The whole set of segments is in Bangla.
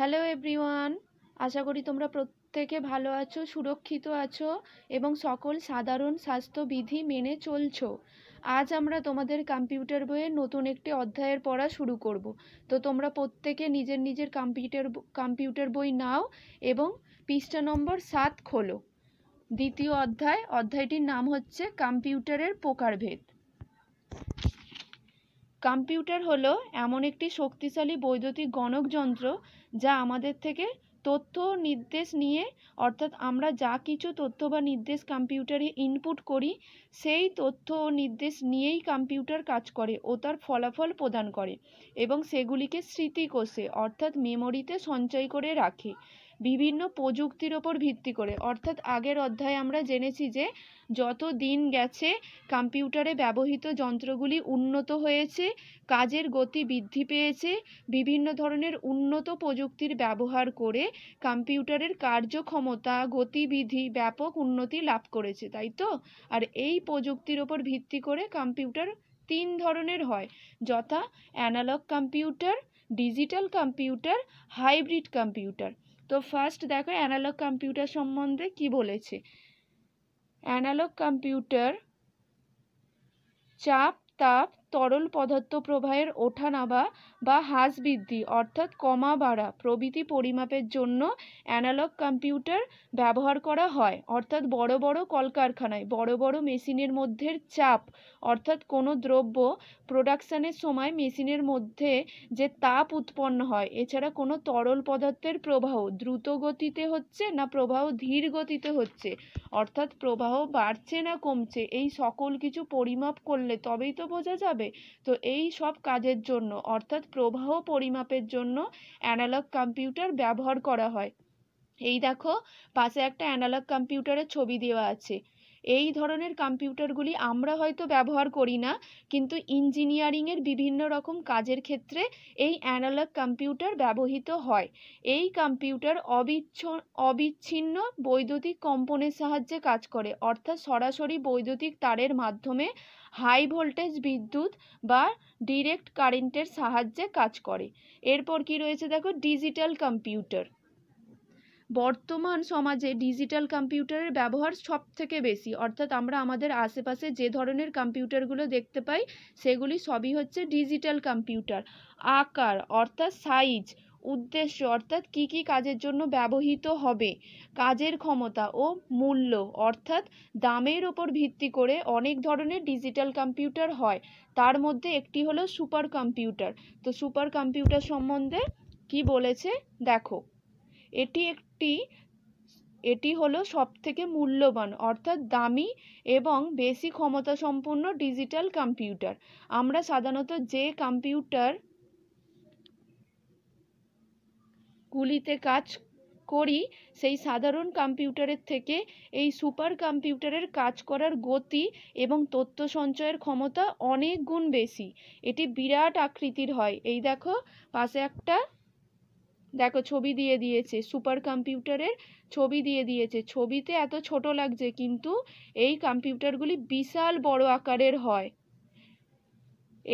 হ্যালো এভরিওয়ান আশা করি তোমরা প্রত্যেকে ভালো আছো সুরক্ষিত আছো এবং সকল সাধারণ স্বাস্থ্যবিধি মেনে চলছো আজ আমরা তোমাদের কম্পিউটার বইয়ের নতুন একটি অধ্যায়ের পড়া শুরু করব তো তোমরা প্রত্যেকে নিজের নিজের কম্পিউটার কম্পিউটার বই নাও এবং পৃষ্ঠা নম্বর সাত খোলো দ্বিতীয় অধ্যায় অধ্যায়টির নাম হচ্ছে কম্পিউটারের প্রকারভেদ কম্পিউটার হল এমন একটি শক্তিশালী বৈদ্যুতিক গণক যন্ত্র যা আমাদের থেকে তথ্য নির্দেশ নিয়ে অর্থাৎ আমরা যা কিছু তথ্য বা নির্দেশ কম্পিউটারে ইনপুট করি সেই তথ্য ও নির্দেশ নিয়েই কম্পিউটার কাজ করে ও তার ফলাফল প্রদান করে এবং সেগুলিকে স্মৃতিকোষে অর্থাৎ মেমোরিতে সঞ্চয় করে রাখে বিভিন্ন প্রযুক্তির ওপর ভিত্তি করে অর্থাৎ আগের অধ্যায়ে আমরা জেনেছি যে যত দিন গেছে কম্পিউটারে ব্যবহৃত যন্ত্রগুলি উন্নত হয়েছে কাজের গতি বৃদ্ধি পেয়েছে বিভিন্ন ধরনের উন্নত প্রযুক্তির ব্যবহার করে কম্পিউটারের কার্যক্ষমতা গতিবিধি ব্যাপক উন্নতি লাভ করেছে তাই তো আর এই প্রযুক্তির ওপর ভিত্তি করে কম্পিউটার তিন ধরনের হয় যথা analog computer digital computer hybrid computer তো ফার্স্ট দেখো অ্যানালগ কম্পিউটার সম্বন্ধে কি বলেছে অ্যানালগ কম্পিউটার চাপ তাপ তরল পদার্থ প্রবাহের ওঠানামা বা হ্রাস বৃদ্ধি অর্থাৎ কমা বাড়া প্রভৃতি পরিমাপের জন্য অ্যানালগ কম্পিউটার ব্যবহার করা হয় অর্থাৎ বড় বড় কলকারখানায় বড় বড় মেশিনের মধ্যে চাপ অর্থাৎ কোনো দ্রব্য প্রোডাকশানের সময় মেশিনের মধ্যে যে তাপ উৎপন্ন হয় এছাড়া কোনো তরল পদার্থের প্রবাহ দ্রুত গতিতে হচ্ছে না প্রবাহ ধীর গতিতে হচ্ছে অর্থাৎ প্রবাহ বাড়ছে না কমছে এই সকল কিছু পরিমাপ করলে তবেই তো বোঝা যাবে হবে তো এই সব কাজের জন্য অর্থাৎ প্রবাহ পরিমাপের জন্য অ্যানালগ কম্পিউটার ব্যবহার করা হয় এই দেখো পাশে একটা অ্যানালগ কম্পিউটারের ছবি দেওয়া আছে এই ধরনের কম্পিউটারগুলি আমরা হয়তো ব্যবহার করি না কিন্তু ইঞ্জিনিয়ারিংয়ের বিভিন্ন রকম কাজের ক্ষেত্রে এই অ্যানালগ কম্পিউটার ব্যবহৃত হয় এই কম্পিউটার অবিচ্ছ অবিচ্ছিন্ন বৈদ্যুতিক কম্পনের সাহায্যে কাজ করে অর্থাৎ সরাসরি বৈদ্যুতিক তারের মাধ্যমে হাই ভোল্টেজ বিদ্যুৎ বা ডিরেক্ট কারেন্টের সাহায্যে কাজ করে এরপর কি রয়েছে দেখো ডিজিটাল কম্পিউটার বর্তমান সমাজে ডিজিটাল কম্পিউটারের ব্যবহার সব থেকে বেশি অর্থাৎ আমরা আমাদের আশেপাশে যে ধরনের কম্পিউটারগুলো দেখতে পাই সেগুলি সবই হচ্ছে ডিজিটাল কম্পিউটার আকার অর্থাৎ সাইজ উদ্দেশ্য অর্থাৎ কী কী কাজের জন্য ব্যবহৃত হবে কাজের ক্ষমতা ও মূল্য অর্থাৎ দামের ওপর ভিত্তি করে অনেক ধরনের ডিজিটাল কম্পিউটার হয় তার মধ্যে একটি হলো সুপার কম্পিউটার তো সুপার কম্পিউটার সম্বন্ধে কি বলেছে দেখো এটি একটি এটি হলো সবথেকে মূল্যবান অর্থাৎ দামি এবং বেশি ক্ষমতা সম্পন্ন ডিজিটাল কম্পিউটার আমরা সাধারণত যে কম্পিউটার গুলিতে কাজ করি সেই সাধারণ কম্পিউটারের থেকে এই সুপার কম্পিউটারের কাজ করার গতি এবং তথ্য সঞ্চয়ের ক্ষমতা অনেক গুণ বেশি এটি বিরাট আকৃতির হয় এই দেখো পাশে একটা দেখো ছবি দিয়ে দিয়েছে সুপার কম্পিউটারের ছবি দিয়ে দিয়েছে ছবিতে এত ছোট লাগছে কিন্তু এই কম্পিউটারগুলি বিশাল বড় আকারের হয়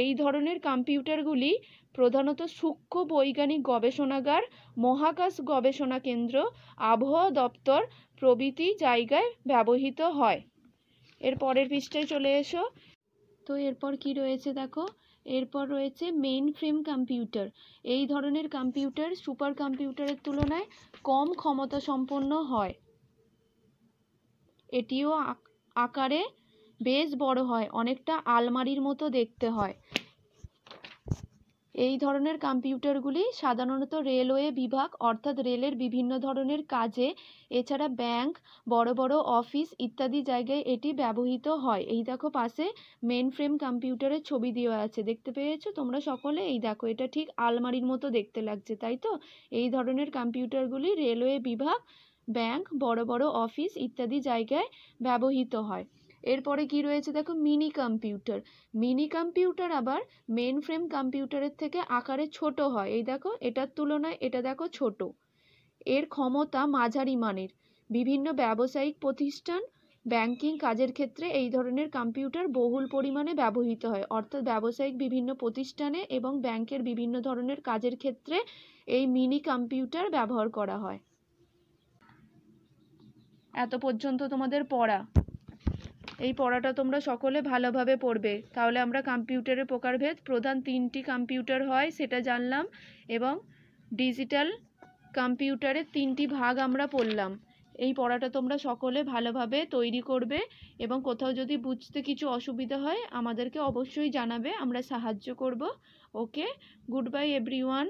এই ধরনের কম্পিউটারগুলি প্রধানত সূক্ষ্ম বৈজ্ঞানিক গবেষণাগার মহাকাশ গবেষণা কেন্দ্র আবহাওয়া দপ্তর প্রভৃতি জায়গায় ব্যবহৃত হয় এর পরের পৃষ্ঠায় চলে এসো তো এরপর কি রয়েছে দেখো এরপর রয়েছে মেইন ফ্রেম কম্পিউটার এই ধরনের কম্পিউটার সুপার কম্পিউটারের তুলনায় কম ক্ষমতা সম্পন্ন হয় এটিও আকারে বেশ বড় হয় অনেকটা আলমারির মতো দেখতে হয় এই ধরনের কম্পিউটারগুলি সাধারণত রেলওয়ে বিভাগ অর্থাৎ রেলের বিভিন্ন ধরনের কাজে এছাড়া ব্যাংক বড় বড় অফিস ইত্যাদি জায়গায় এটি ব্যবহৃত হয় এই দেখো পাশে মেন ফ্রেম কম্পিউটারের ছবি দেওয়া আছে দেখতে পেয়েছো তোমরা সকলে এই দেখো এটা ঠিক আলমারির মতো দেখতে লাগছে তাই তো এই ধরনের কম্পিউটারগুলি রেলওয়ে বিভাগ ব্যাংক বড় বড় অফিস ইত্যাদি জায়গায় ব্যবহৃত হয় এরপরে কি রয়েছে দেখো মিনি কম্পিউটার মিনি কম্পিউটার আবার মেন ফ্রেম কম্পিউটারের থেকে আকারে ছোট হয় এই দেখো এটার তুলনায় এটা দেখো ছোট এর ক্ষমতা মাঝারি মানের বিভিন্ন ব্যবসায়িক প্রতিষ্ঠান ব্যাংকিং কাজের ক্ষেত্রে এই ধরনের কম্পিউটার বহুল পরিমাণে ব্যবহৃত হয় অর্থাৎ ব্যবসায়িক বিভিন্ন প্রতিষ্ঠানে এবং ব্যাংকের বিভিন্ন ধরনের কাজের ক্ষেত্রে এই মিনি কম্পিউটার ব্যবহার করা হয় এত পর্যন্ত তোমাদের পড়া এই পড়াটা তোমরা সকলে ভালোভাবে পড়বে তাহলে আমরা কম্পিউটারের প্রকারভেদ প্রধান তিনটি কম্পিউটার হয় সেটা জানলাম এবং ডিজিটাল কম্পিউটারের তিনটি ভাগ আমরা পড়লাম এই পড়াটা তোমরা সকলে ভালোভাবে তৈরি করবে এবং কোথাও যদি বুঝতে কিছু অসুবিধা হয় আমাদেরকে অবশ্যই জানাবে আমরা সাহায্য করব ওকে গুড বাই এভরিওয়ান